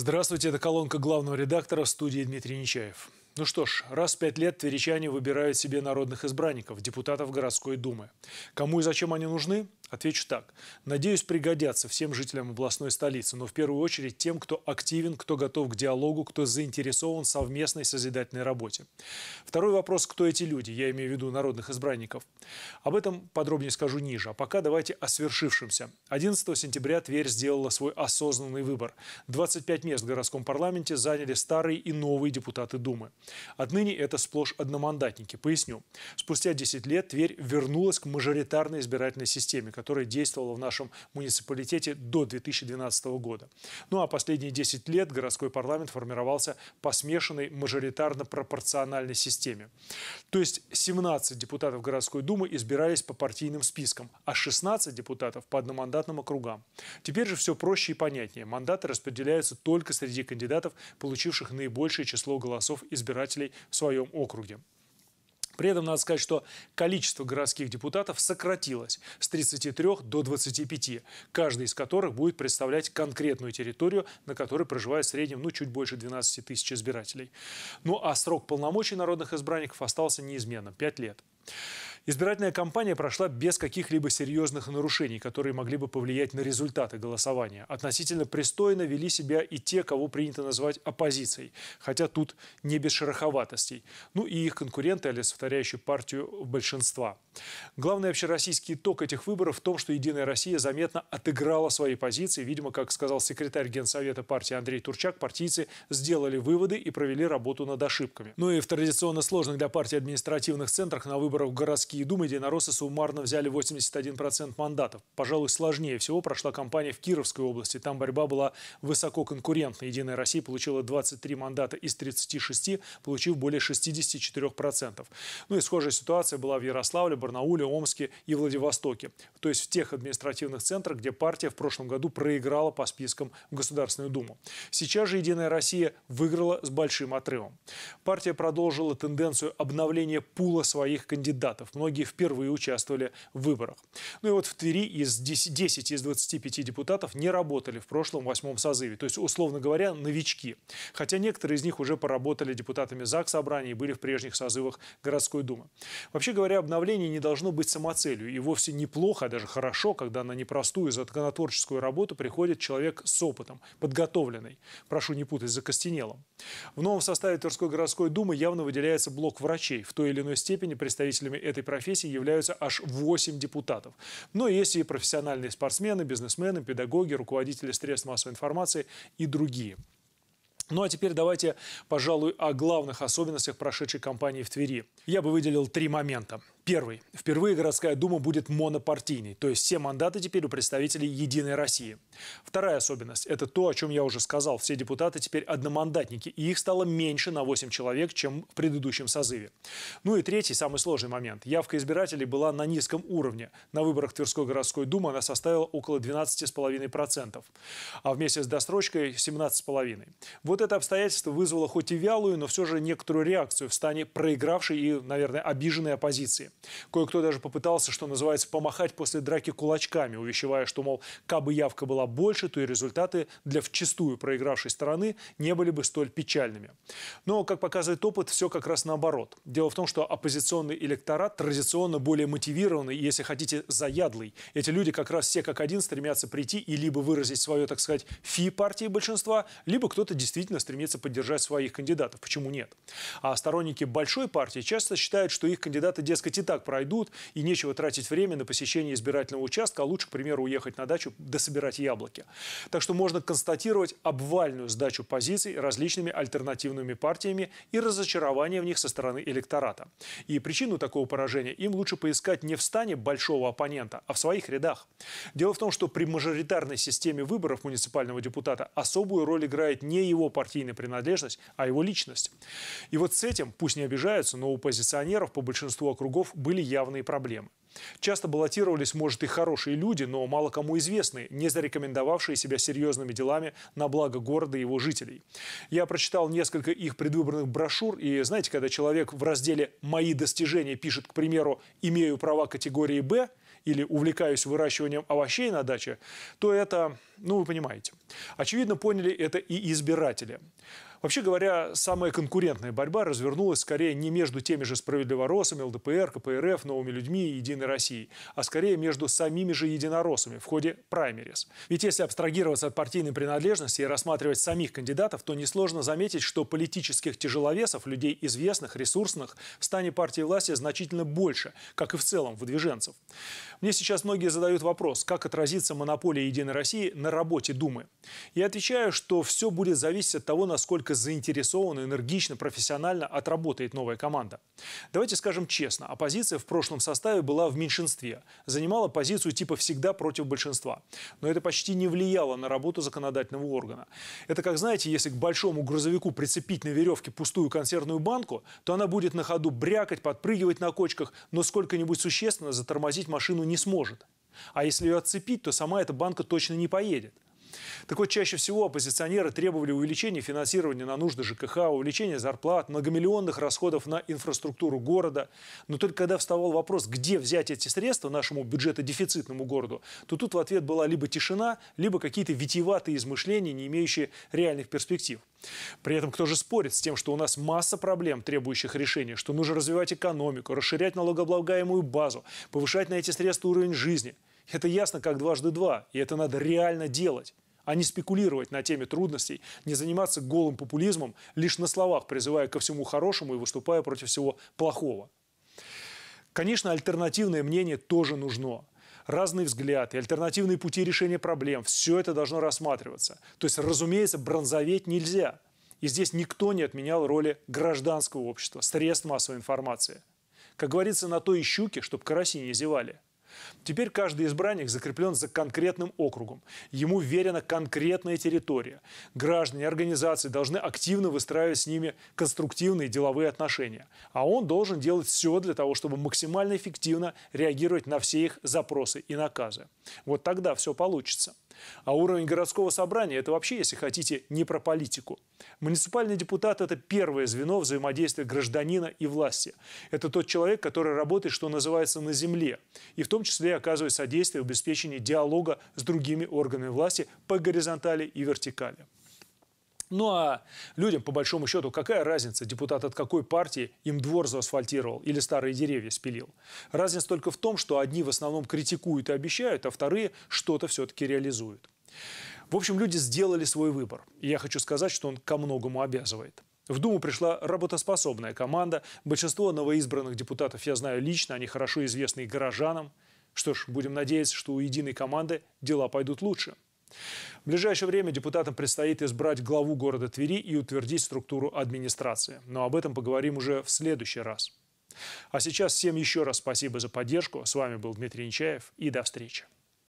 Здравствуйте, это колонка главного редактора студии Дмитрий Нечаев. Ну что ж, раз в пять лет тверичане выбирают себе народных избранников, депутатов городской думы. Кому и зачем они нужны, Отвечу так. Надеюсь, пригодятся всем жителям областной столицы, но в первую очередь тем, кто активен, кто готов к диалогу, кто заинтересован в совместной созидательной работе. Второй вопрос, кто эти люди, я имею в виду народных избранников. Об этом подробнее скажу ниже, а пока давайте о свершившемся. 11 сентября Тверь сделала свой осознанный выбор. 25 мест в городском парламенте заняли старые и новые депутаты Думы. Отныне это сплошь одномандатники, поясню. Спустя 10 лет Тверь вернулась к мажоритарной избирательной системе, которая действовала в нашем муниципалитете до 2012 года. Ну а последние 10 лет городской парламент формировался по смешанной мажоритарно-пропорциональной системе. То есть 17 депутатов городской думы избирались по партийным спискам, а 16 депутатов по одномандатным округам. Теперь же все проще и понятнее. Мандаты распределяются только среди кандидатов, получивших наибольшее число голосов избирателей в своем округе. При этом надо сказать, что количество городских депутатов сократилось с 33 до 25, каждый из которых будет представлять конкретную территорию, на которой проживает в среднем ну, чуть больше 12 тысяч избирателей. Ну а срок полномочий народных избранников остался неизменным – 5 лет. Избирательная кампания прошла без каких-либо серьезных нарушений, которые могли бы повлиять на результаты голосования. Относительно пристойно вели себя и те, кого принято называть оппозицией, хотя тут не без шероховатостей. Ну и их конкуренты, алис партию большинства. Главный общероссийский итог этих выборов в том, что «Единая Россия» заметно отыграла свои позиции. Видимо, как сказал секретарь Генсовета партии Андрей Турчак, партийцы сделали выводы и провели работу над ошибками. Ну и в традиционно сложных для партии административных центрах на выборах городских городские думы единороссы суммарно взяли 81% мандатов. Пожалуй, сложнее всего прошла кампания в Кировской области. Там борьба была высоко конкурентна. «Единая Россия» получила 23 мандата из 36, получив более 64%. Ну и схожая ситуация была в Ярославле, Барнауле, Омске и Владивостоке. То есть в тех административных центрах, где партия в прошлом году проиграла по спискам в Государственную Думу. Сейчас же «Единая Россия» выиграла с большим отрывом. Партия продолжила тенденцию обновления пула своих кандидатов многие впервые участвовали в выборах. Ну и вот в Твери из 10, 10 из 25 депутатов не работали в прошлом восьмом созыве, то есть, условно говоря, новички. Хотя некоторые из них уже поработали депутатами ЗАГС собрания и были в прежних созывах городской думы. Вообще говоря, обновление не должно быть самоцелью. И вовсе неплохо, а даже хорошо, когда на непростую законотворческую работу приходит человек с опытом, подготовленный. Прошу не путать за костенелом. В новом составе Тверской городской думы явно выделяется блок врачей, в той или иной степени представителями этой профессий являются аж 8 депутатов. Но есть и профессиональные спортсмены, бизнесмены, педагоги, руководители средств массовой информации и другие. Ну а теперь давайте, пожалуй, о главных особенностях прошедшей кампании в Твери. Я бы выделил три момента. Первый. Впервые городская дума будет монопартийной, то есть все мандаты теперь у представителей «Единой России». Вторая особенность – это то, о чем я уже сказал. Все депутаты теперь одномандатники, и их стало меньше на 8 человек, чем в предыдущем созыве. Ну и третий, самый сложный момент. Явка избирателей была на низком уровне. На выборах Тверской городской думы она составила около 12,5%, а вместе с досрочкой – 17,5%. Вот это обстоятельство вызвало хоть и вялую, но все же некоторую реакцию в стане проигравшей и, наверное, обиженной оппозиции. Кое-кто даже попытался, что называется, помахать после драки кулачками, увещевая, что, мол, кабы явка была больше, то и результаты для вчастую проигравшей стороны не были бы столь печальными. Но, как показывает опыт, все как раз наоборот. Дело в том, что оппозиционный электорат традиционно более мотивированный, если хотите, заядлый. Эти люди как раз все как один стремятся прийти и либо выразить свое, так сказать, фи партии большинства, либо кто-то действительно стремится поддержать своих кандидатов. Почему нет? А сторонники большой партии часто считают, что их кандидаты, дескать, и так пройдут, и нечего тратить время на посещение избирательного участка, а лучше, к примеру, уехать на дачу дособирать яблоки. Так что можно констатировать обвальную сдачу позиций различными альтернативными партиями и разочарование в них со стороны электората. И причину такого поражения им лучше поискать не в стане большого оппонента, а в своих рядах. Дело в том, что при мажоритарной системе выборов муниципального депутата особую роль играет не его партийная принадлежность, а его личность. И вот с этим, пусть не обижаются, но у оппозиционеров по большинству округов были явные проблемы. Часто баллотировались, может, и хорошие люди, но мало кому известные, не зарекомендовавшие себя серьезными делами на благо города и его жителей. Я прочитал несколько их предвыборных брошюр, и знаете, когда человек в разделе «Мои достижения» пишет, к примеру, «Имею права категории «Б», или увлекаюсь выращиванием овощей на даче, то это, ну вы понимаете. Очевидно, поняли это и избиратели. Вообще говоря, самая конкурентная борьба развернулась скорее не между теми же справедливоросами, ЛДПР, КПРФ, новыми людьми и Единой Россией, а скорее между самими же единоросами в ходе праймерис. Ведь если абстрагироваться от партийной принадлежности и рассматривать самих кандидатов, то несложно заметить, что политических тяжеловесов, людей известных, ресурсных, в стане партии власти значительно больше, как и в целом выдвиженцев. Мне сейчас многие задают вопрос, как отразится монополия Единой России на работе Думы. Я отвечаю, что все будет зависеть от того, насколько насколько заинтересованно, энергично, профессионально отработает новая команда. Давайте скажем честно, оппозиция а в прошлом составе была в меньшинстве, занимала позицию типа «всегда против большинства». Но это почти не влияло на работу законодательного органа. Это как, знаете, если к большому грузовику прицепить на веревке пустую консервную банку, то она будет на ходу брякать, подпрыгивать на кочках, но сколько-нибудь существенно затормозить машину не сможет. А если ее отцепить, то сама эта банка точно не поедет. Так вот, чаще всего оппозиционеры требовали увеличения финансирования на нужды ЖКХ, увеличения зарплат, многомиллионных расходов на инфраструктуру города. Но только когда вставал вопрос, где взять эти средства нашему дефицитному городу, то тут в ответ была либо тишина, либо какие-то витиеватые измышления, не имеющие реальных перспектив. При этом кто же спорит с тем, что у нас масса проблем, требующих решения, что нужно развивать экономику, расширять налогооблагаемую базу, повышать на эти средства уровень жизни – это ясно как дважды два, и это надо реально делать а не спекулировать на теме трудностей, не заниматься голым популизмом, лишь на словах призывая ко всему хорошему и выступая против всего плохого. Конечно, альтернативное мнение тоже нужно. Разный взгляд и альтернативные пути решения проблем – все это должно рассматриваться. То есть, разумеется, бронзоветь нельзя. И здесь никто не отменял роли гражданского общества, средств массовой информации. Как говорится, на то и щуки, чтобы караси не зевали – Теперь каждый избранник закреплен за конкретным округом. Ему верена конкретная территория. Граждане организации должны активно выстраивать с ними конструктивные деловые отношения. А он должен делать все для того, чтобы максимально эффективно реагировать на все их запросы и наказы. Вот тогда все получится. А уровень городского собрания – это вообще, если хотите, не про политику. Муниципальный депутат – это первое звено взаимодействия гражданина и власти. Это тот человек, который работает, что называется, на земле. И в том том числе оказывая содействие в обеспечении диалога с другими органами власти по горизонтали и вертикали. Ну а людям, по большому счету, какая разница, депутат от какой партии им двор заасфальтировал или старые деревья спилил? Разница только в том, что одни в основном критикуют и обещают, а вторые что-то все-таки реализуют. В общем, люди сделали свой выбор. И я хочу сказать, что он ко многому обязывает. В Думу пришла работоспособная команда. Большинство новоизбранных депутатов я знаю лично, они хорошо известны и горожанам. Что ж, будем надеяться, что у единой команды дела пойдут лучше. В ближайшее время депутатам предстоит избрать главу города Твери и утвердить структуру администрации. Но об этом поговорим уже в следующий раз. А сейчас всем еще раз спасибо за поддержку. С вами был Дмитрий Нечаев и до встречи.